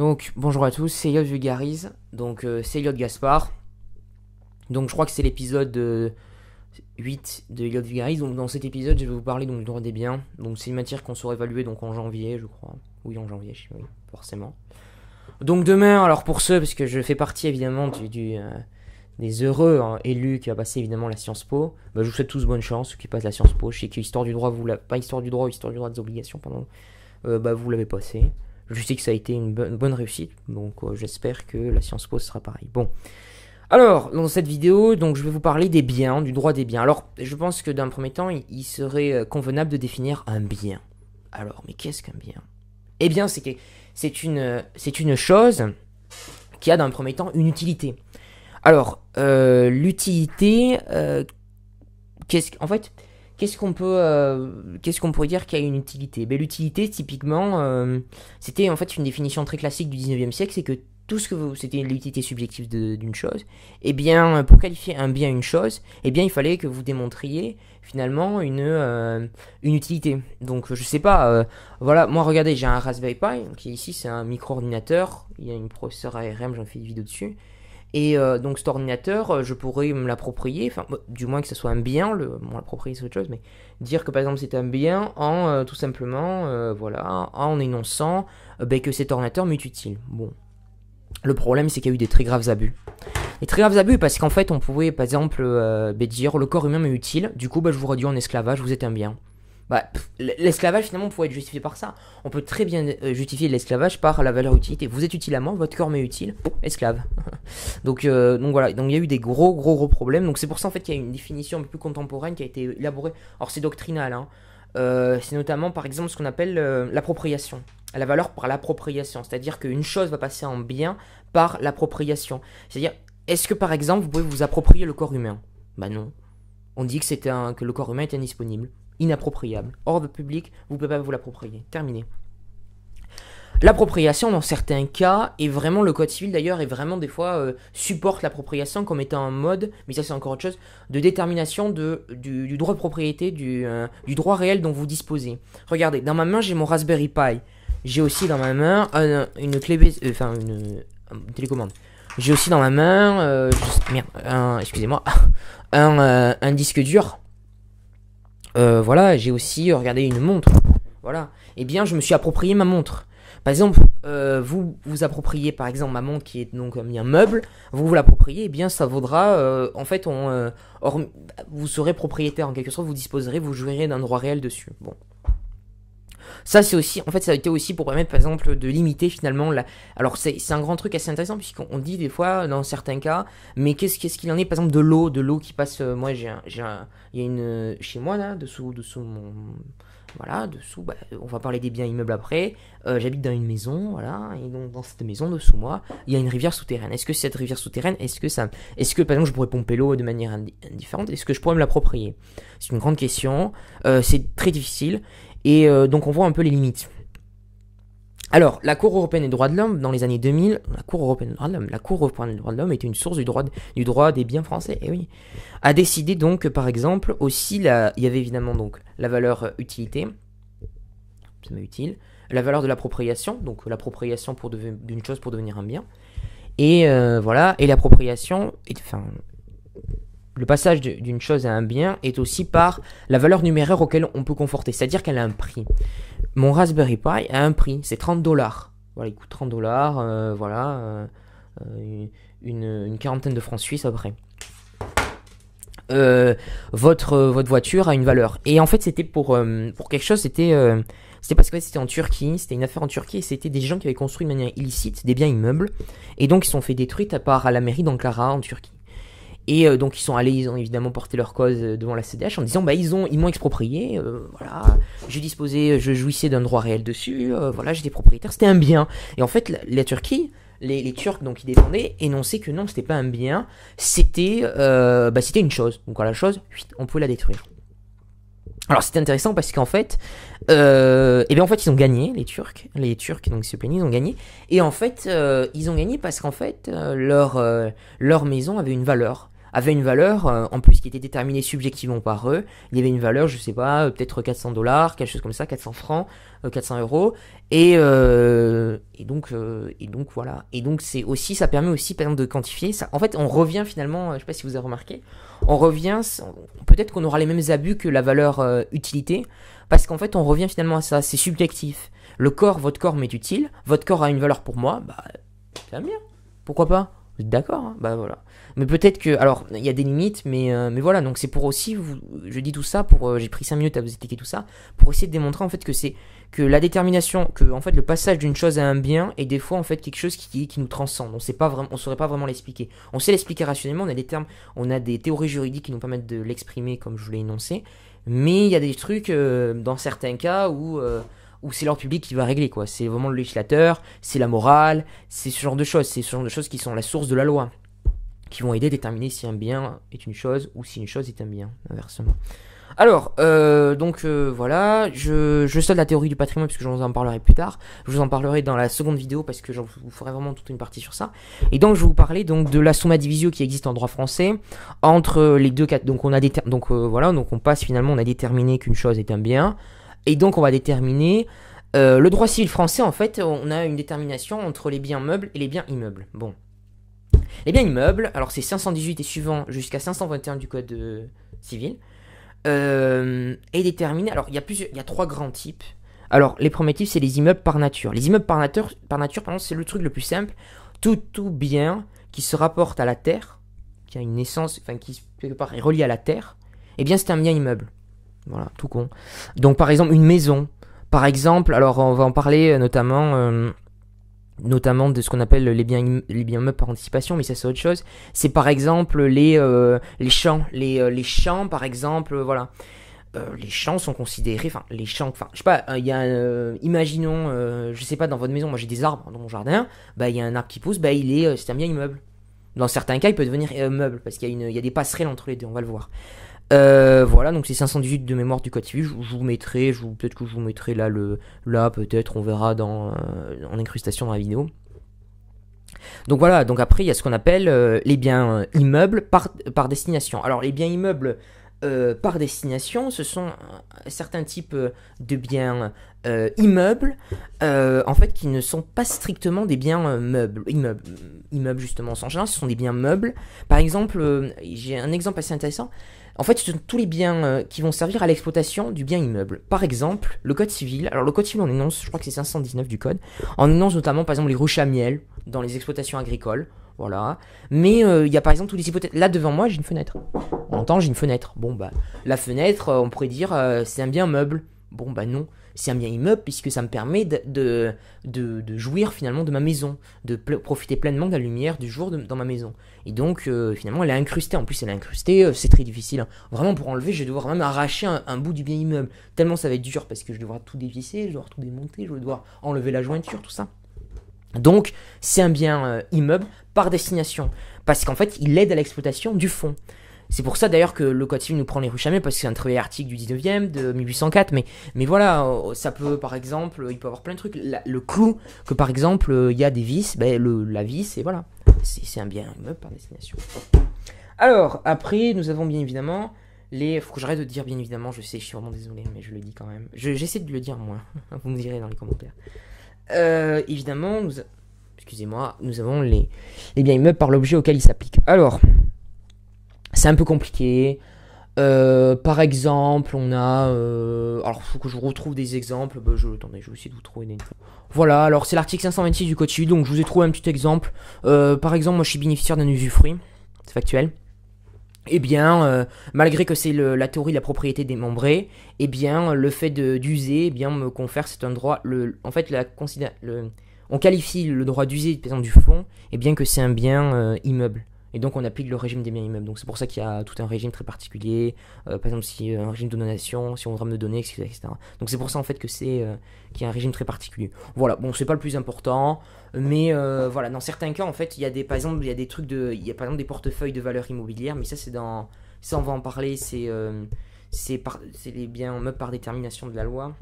Donc bonjour à tous, c'est Yod Vulgarise, donc euh, c'est Yod Gaspard. Donc je crois que c'est l'épisode 8 euh, de Yod Vulgarise. Donc dans cet épisode, je vais vous parler donc du droit des biens. Donc c'est une matière qu'on sera évaluer donc en janvier, je crois. Oui, en janvier, forcément. Donc demain, alors pour ceux, parce que je fais partie évidemment euh, des heureux hein, élus qui va passer évidemment la Sciences Po, bah, je vous souhaite tous bonne chance, ceux qui passent la Sciences Po. Je sais que histoire du droit, vous pas histoire du droit, histoire du droit des obligations, pardon, bah, vous l'avez passé je sais que ça a été une, bonne réussite, donc euh, j'espère que la science Po sera pareil. Bon. Alors, dans cette vidéo, donc, je vais vous parler des biens, du droit des biens. Alors, je pense que d'un premier temps, il, serait euh, convenable de définir un bien. Alors, mais qu'est-ce qu'un bien Eh bien, c'est c'est une, chose qui a d'un premier temps une utilité. Alors, euh, l'utilité, qu'est-ce En fait, Qu'est-ce qu'on peut, euh, qu'est-ce qu'on pourrait dire qui a une utilité ben, L'utilité, typiquement, euh, c'était en fait une définition très classique du 19e siècle, c'est que tout ce que vous, c'était l'utilité subjective d'une chose. Et eh bien, euh, pour qualifier un bien, une chose, et eh bien, il fallait que vous démontriez finalement une, une utilité. Donc, je sais pas, voilà, moi, regardez, j'ai un Raspberry Pi, qui ici, c'est un micro-ordinateur, il y a une processeur ARM, j'en fais une vidéo dessus. Et euh, donc cet ordinateur, euh, je pourrais me l'approprier, enfin du moins que ce soit un bien, le, moins chose, mais dire que par exemple c'est un bien en euh, tout simplement, voilà, en énonçant ben, que cet ordinateur m'est utile. Bon. Le problème c'est qu'il y a eu des très graves abus. Des très graves abus parce qu'en fait on pouvait par exemple ben, dire le corps humain m'est utile, du coup ben, je vous réduis en esclavage, vous êtes un bien. Bah, l'esclavage finalement pourrait être justifié par ça. On peut très bien euh, justifier l'esclavage par la valeur utilité. Vous êtes utile à moi, votre corps m'est utile, esclave. Euh, donc, voilà, donc il y a eu des gros gros gros problèmes. Donc c'est pour ça en fait qu'il y a une définition plus contemporaine qui a été élaborée. Or c'est doctrinal, hein. euh, c'est notamment par exemple ce qu'on appelle l'appropriation. La valeur par l'appropriation, c'est-à-dire qu'une chose va passer en bien par l'appropriation. C'est-à-dire, est-ce que par exemple vous pouvez vous approprier le corps humain Bah non. On dit que, un, que le corps humain est indisponible inappropriable. de public, vous ne pouvez pas vous l'approprier. Terminé. L'appropriation, dans certains cas, est vraiment le code civil d'ailleurs, est vraiment des fois euh, supporte l'appropriation comme étant un mode, mais ça c'est encore autre chose, de détermination de, du, droit de propriété, du, euh, du, droit réel dont vous disposez. Regardez, dans ma main j'ai mon Raspberry Pi. J'ai aussi dans ma main une clé, euh, enfin une, télécommande. J'ai aussi dans ma main, excusez-moi, un, un disque dur euh, voilà, j'ai aussi regardé une montre. Voilà. Eh bien, je me suis approprié ma montre. Par exemple, euh, vous vous appropriez par exemple ma montre qui est donc euh, un meuble, vous vous l'appropriez, eh bien ça vaudra, en fait, on, vous serez propriétaire en quelque sorte, vous disposerez, vous jouirez d'un droit réel dessus. Bon. Ça, c'est aussi, en fait, ça a été aussi pour permettre, par exemple, de limiter finalement la. Alors, c'est un grand truc assez intéressant, puisqu'on dit des fois, dans certains cas, mais qu'est-ce qu'il en est, par exemple, de l'eau, de l'eau qui passe. Euh, moi, j'ai un. Il y a une. Euh, chez moi, là, dessous, dessous mon. Voilà, dessous, bah, on va parler des biens immeubles après. Euh, j'habite dans une maison, voilà, et donc dans cette maison, dessous moi, il y a une rivière souterraine. Est-ce que cette rivière souterraine, est-ce que ça, est-ce que par exemple je pourrais pomper l'eau de manière indifférente Est-ce que je pourrais me l'approprier C'est une grande question. c'est très difficile et euh, donc on voit un peu les limites. Alors, la Cour européenne des droits de l'homme, dans les années 2000, la Cour européenne des droits de l'homme, la Cour européenne des droits de l'homme était une source du droit, du droit des biens français, et eh oui, a décidé donc, par exemple, aussi, il y avait évidemment donc la valeur euh, utilité, utile, la valeur de l'appropriation, donc l'appropriation d'une chose pour devenir un bien, et euh, voilà, et l'appropriation, enfin, le passage d'une chose à un bien est aussi par la valeur numéraire auquel on peut conforter, c'est-à-dire qu'elle a un prix. Mon Raspberry Pi a un prix, c'est 30 dollars. Voilà, il coûte 30 dollars, euh, voilà, euh, une, quarantaine de francs suisses après. Euh, votre, votre voiture a une valeur. Et en fait, c'était pour, pour quelque chose, c'était parce que c'était en Turquie, c'était une affaire en Turquie, et c'était des gens qui avaient construit de manière illicite des biens immeubles, et donc ils sont fait détruire à part à la mairie d'Ankara en Turquie. Et euh, donc ils sont allés, ils ont évidemment porté leur cause euh, devant la CDH en disant bah ils ont ils m'ont exproprié, euh, voilà, j'ai disposé, je jouissais d'un droit réel dessus, voilà, j'étais propriétaire, c'était un bien. Et en fait la, Turquie, les, Turcs donc ils défendaient énonçaient que non c'était pas un bien, c'était bah, c'était une chose. Donc la chose, on pouvait la détruire. Alors c'est intéressant parce qu'en fait, et euh, eh en fait ils ont gagné les Turcs, les Turcs donc ces ils ont gagné et en fait euh, ils ont gagné parce qu'en fait euh, leur maison avait une valeur avait une valeur, euh, en plus qui était déterminée subjectivement par eux, il y avait une valeur, je sais pas, euh, peut-être 400 dollars, quelque chose comme ça, 400 francs, 400 euh, euros, et, et donc donc voilà, et donc c'est aussi, ça permet aussi par exemple de quantifier, ça, en fait on revient finalement, je sais pas si vous avez remarqué, on revient, peut-être qu'on aura les mêmes abus que la valeur utilité, parce qu'en fait on revient finalement à ça, c'est subjectif, le corps, votre corps m'est utile, votre corps a une valeur pour moi, bah bien, pourquoi pas D'accord, hein bah voilà. Mais peut-être que. Alors, il y a des limites, mais, euh, mais voilà, donc c'est pour aussi. je dis tout ça, pour euh, j'ai pris 5 minutes à vous expliquer tout ça, pour essayer de démontrer en fait que c'est. que la détermination, que en fait le passage d'une chose à un bien est des fois en fait quelque chose qui, nous transcende. On sait pas vraiment, on saurait pas vraiment l'expliquer. On sait l'expliquer rationnellement, on a des termes, on a des théories juridiques qui nous permettent de l'exprimer comme je vous l'ai énoncé, mais il y a des trucs euh, dans certains cas où ou c'est l'ordre public qui va régler, quoi. C'est vraiment le législateur, c'est la morale, c'est ce genre de choses, c'est ce genre de choses qui sont la source de la loi, qui vont aider à déterminer si un bien est une chose ou si une chose est un bien, inversement. Alors, euh, donc euh, voilà, je, je saute la théorie du patrimoine puisque je vous en parlerai plus tard. Je vous en parlerai dans la seconde vidéo parce que je vous ferai vraiment toute une partie sur ça. Et donc je vais vous parler donc de la summa divisio qui existe en droit français entre les deux cas. Donc on a donc euh, voilà, donc on passe finalement, on a déterminé qu'une chose est un bien. Et donc on va déterminer euh, le droit civil français, en fait, on a une détermination entre les biens meubles et les biens immeubles. Bon. Les biens immeubles, alors c'est 518 et suivant jusqu'à 521 du Code euh, civil, euh, est déterminé. Alors il y a plusieurs, il y a trois grands types. Alors les premiers types, c'est les immeubles par nature. Les immeubles par nature, par nature, c'est le truc le plus simple. Tout, tout bien qui se rapporte à la terre, qui a une naissance, enfin qui quelque part est relié à la terre, eh bien c'est un bien immeuble. Voilà, tout con. Donc par exemple une maison. Par exemple, alors on va en parler euh, notamment, euh, notamment de ce qu'on appelle les biens, les biens meubles par anticipation, mais ça c'est autre chose. C'est par exemple les, euh, les champs. Les, les champs par exemple, voilà. les champs sont considérés, enfin les champs, enfin je sais pas, il y a, imaginons, je sais pas, dans votre maison, moi j'ai des arbres dans mon jardin, bah il y a un arbre qui pousse, bah il est, c'est un bien immeuble. Dans certains cas, il peut devenir meuble parce qu'il y, y, a des passerelles entre les deux, on va le voir. Euh, voilà, donc c'est 518 de mémoire du code civil. Je, vous mettrai, je vous, peut-être que je vous mettrai là, le, là peut-être, on verra dans, euh, en incrustation dans la vidéo. Donc voilà, donc après il y a ce qu'on appelle euh, les biens immeubles par, destination. Alors les biens immeubles par destination, ce sont certains types de biens immeubles, en fait, qui ne sont pas strictement des biens meubles, immeubles, immeubles justement. En genre, ce sont des biens meubles. Par exemple, j'ai un exemple assez intéressant en fait, ce sont tous les biens euh, qui vont servir à l'exploitation du bien immeuble. Par exemple, le code civil. Alors, le code civil, on énonce, je crois que c'est 519 du code. On énonce notamment, par exemple, les roches à miel dans les exploitations agricoles. Voilà. Mais euh, il y a par exemple tous les hypothèses. Là, devant moi, j'ai une fenêtre. On entend, j'ai une fenêtre. Bon, bah, la fenêtre, euh, on pourrait dire, c'est un bien meuble. Bon, bah, non c'est un bien immeuble puisque ça me permet de, de, de, jouir finalement de ma maison, de profiter pleinement de la lumière du jour dans ma maison. Et donc euh, finalement elle est incrustée, en plus elle est incrustée, euh, c'est très difficile. Vraiment pour enlever je vais devoir même arracher un, bout du bien immeuble, tellement ça va être dur parce que je vais devoir tout dévisser, je vais devoir tout démonter, je vais devoir enlever la jointure, tout ça. Donc c'est un bien euh, immeuble par destination, parce qu'en fait il aide à l'exploitation du fond. C'est pour ça d'ailleurs que le Code nous prend les rues jamais parce que c'est un très article du 19e, de 1804, mais, mais voilà, euh, ça peut par exemple, il peut avoir plein de trucs. le clou, que par exemple, euh, il y a des vis, ben, la vis, et voilà. C'est un bien immeuble par destination. Alors, après, nous avons bien évidemment les. Faut que j'arrête de dire bien évidemment, je sais, je suis vraiment désolé, mais je le dis quand même. J'essaie de le dire moins, vous me direz dans les commentaires. Euh, évidemment, nous. Excusez-moi, nous avons les, les biens immeubles par l'objet auquel ils s'appliquent. Alors, c'est un peu compliqué. Euh, par exemple, on a. Euh, alors, faut que je retrouve des exemples. Bah, je, attendez, je vais essayer de vous trouver des. Voilà, alors c'est l'article 526 du Code civil, donc je vous ai trouvé un petit exemple. Euh, par exemple, moi je suis bénéficiaire d'un usufruit, c'est factuel. Eh bien, euh, malgré que c'est la théorie de la propriété démembrée, et eh bien, le fait d'user, eh bien, me confère, c'est un droit. Le, en fait, la, on qualifie le droit d'user, de exemple, du fond, et eh bien que c'est un bien immeuble. Et donc on applique le régime des biens immeubles. Donc c'est pour ça qu'il y a tout un régime très particulier. Euh, par exemple, si euh, un régime de donation, si on drame de données, etc. Donc c'est pour ça en fait que c'est euh, qu'il y a un régime très particulier. Voilà, bon c'est pas le plus important, mais voilà, dans certains cas en fait il y a des par exemple il y a des trucs de il a par exemple des portefeuilles de valeur immobilière, mais ça c'est dans ça on va en parler, c'est c'est les biens immeubles par détermination de la loi.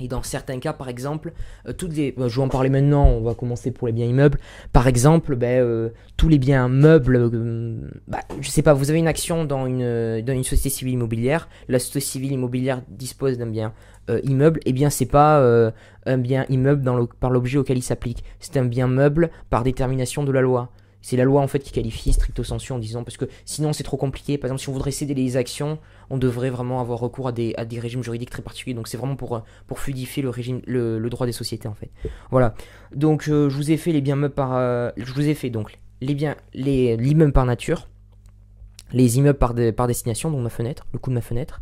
Et dans certains cas, par exemple, euh, toutes les, bah, je vais en parler maintenant, on va commencer pour les biens immeubles. Par exemple, ben, euh, tous les biens meubles, je euh, ne bah, je sais pas, vous avez une action dans une, dans une société civile immobilière, la société civile immobilière dispose d'un bien immeuble, et eh bien bien c'est pas un bien immeuble par l'objet auquel il s'applique, c'est un bien meuble par détermination de la loi. C'est la loi en fait qui qualifie stricto sensu en disant parce que sinon c'est trop compliqué. Par exemple, si on voudrait céder les actions on devrait vraiment avoir recours à des, régimes juridiques très particuliers. Donc c'est vraiment pour, euh, pour fluidifier le, régime, le, droit des sociétés en fait. Voilà. Donc euh, je vous ai fait les biens meubles par... Euh, je vous ai fait donc les biens, les, l'immeuble par nature, les immeubles par, par destination, donc ma fenêtre, le coup de ma fenêtre,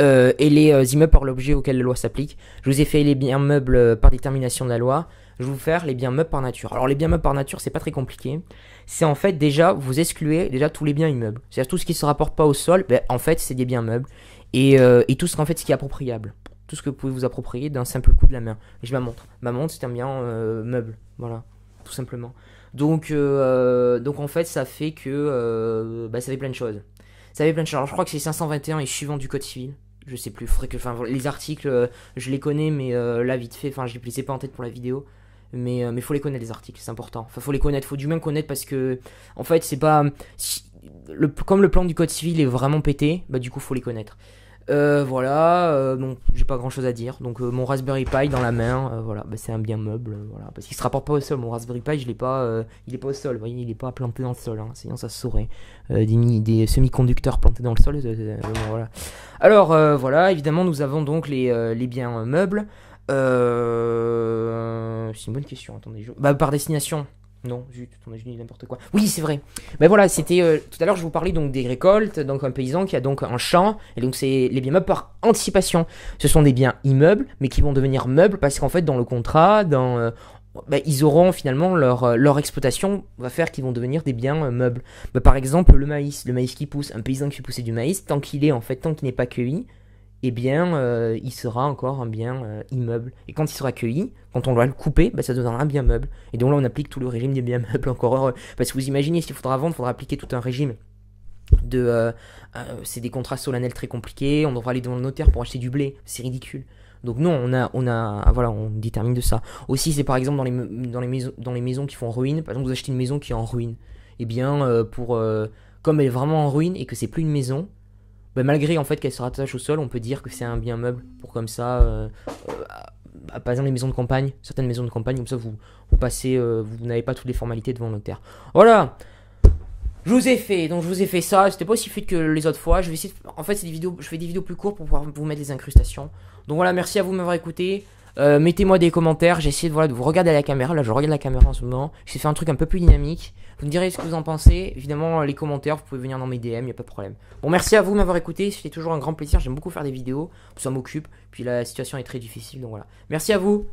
euh, et les euh, immeubles par l'objet auquel la loi s'applique. Je vous ai fait les biens meubles euh, par détermination de la loi. Je vais vous faire les biens meubles par nature. Alors les biens meubles par nature, c'est pas très compliqué. C'est en fait déjà vous excluez déjà tous les biens immeubles. C'est-à-dire tout ce qui se rapporte pas au sol, ben, en fait c'est des biens meubles et, tout ce qu'en fait ce qui est appropriable tout ce que vous pouvez vous approprier d'un simple coup de la main. Je m'en montre. Ma montre, c'est un bien meuble. Voilà, tout simplement. Donc, donc en fait, ça fait que ben, ça fait plein de choses ça avait plein de choses. je crois que c'est 521 et suivant du code civil. Je sais plus, Enfin, les articles, euh, je les connais, mais euh, là, vite fait, enfin, je les ai pas en tête pour la vidéo euh, mais faut les connaître les articles, c'est important. Enfin, faut les connaître, faut du moins connaître parce que en fait, c'est pas comme le plan du code civil est vraiment pété, bah du coup, faut les connaître. Euh, voilà, donc euh, j'ai pas grand chose à dire. Donc euh, mon Raspberry Pi dans la main, voilà, bah, c'est un bien meuble, voilà, parce qu'il se rapporte pas au sol. Mon Raspberry Pi, je l'ai pas, il est pas au sol, voyez, il est pas planté dans le sol, hein. sinon ça se saurait. des, semi-conducteurs plantés dans le sol, voilà. Alors voilà, évidemment, nous avons donc les, les biens meubles. c'est une bonne question, attendez, bah, par destination. Non, zut, ton n'importe quoi. Oui, c'est vrai. Mais ben voilà, c'était euh, tout à l'heure je vous parlais donc des récoltes, donc un paysan qui a donc un champ et donc c'est les biens meubles par anticipation. Ce sont des biens immeubles mais qui vont devenir meubles parce qu'en fait dans le contrat, euh, ben, ils auront finalement leur, euh, leur exploitation va faire qu'ils vont devenir des biens meubles. Ben, par exemple le maïs, le maïs qui pousse, un paysan qui fait pousser du maïs, tant qu'il est en fait, tant qu'il n'est pas cueilli, eh bien, euh, il sera encore un bien euh, immeuble. Et quand il sera cueilli, quand on va le couper, ça deviendra un bien meuble. Et donc là, on applique tout le régime des biens meubles encore. Heureux. Parce que vous imaginez, s'il faudra vendre, il faudra appliquer tout un régime de. Euh, c'est des contrats solennels très compliqués, on devra aller devant le notaire pour acheter du blé. C'est ridicule. Donc non, on a, on a, voilà, on détermine de ça. Aussi, c'est par exemple dans les, dans les, maisons, dans les maisons qui font ruine. Par exemple, vous achetez une maison qui est en ruine. Eh bien, pour, comme elle est vraiment en ruine et que c'est plus une maison, bah, malgré en fait qu'elle se rattache au sol, on peut dire que c'est un bien meuble pour comme ça. Euh, euh par exemple, les maisons de campagne, certaines maisons de campagne, comme ça vous, vous passez, euh, vous n'avez pas toutes les formalités devant le notaire. Voilà! Je vous ai fait, donc je vous ai fait ça, c'était pas aussi fluide que les autres fois. Je vais essayer de... En fait, c'est des vidéos, je fais des vidéos plus courtes pour pouvoir vous mettre des incrustations. Donc voilà, merci à vous de m'avoir écouté. Euh, mettez-moi des commentaires. J'essaie de, voilà, de vous regarder à la caméra. Là, je regarde la caméra en ce moment. j'ai fait un truc un peu plus dynamique. Vous me direz ce que vous en pensez. Évidemment, les commentaires, vous pouvez venir dans mes DM, y a pas de problème. Bon, merci à vous de m'avoir écouté. C'était toujours un grand plaisir. J'aime beaucoup faire des vidéos. Ça m'occupe. Puis la situation est très difficile. Donc voilà. Merci à vous.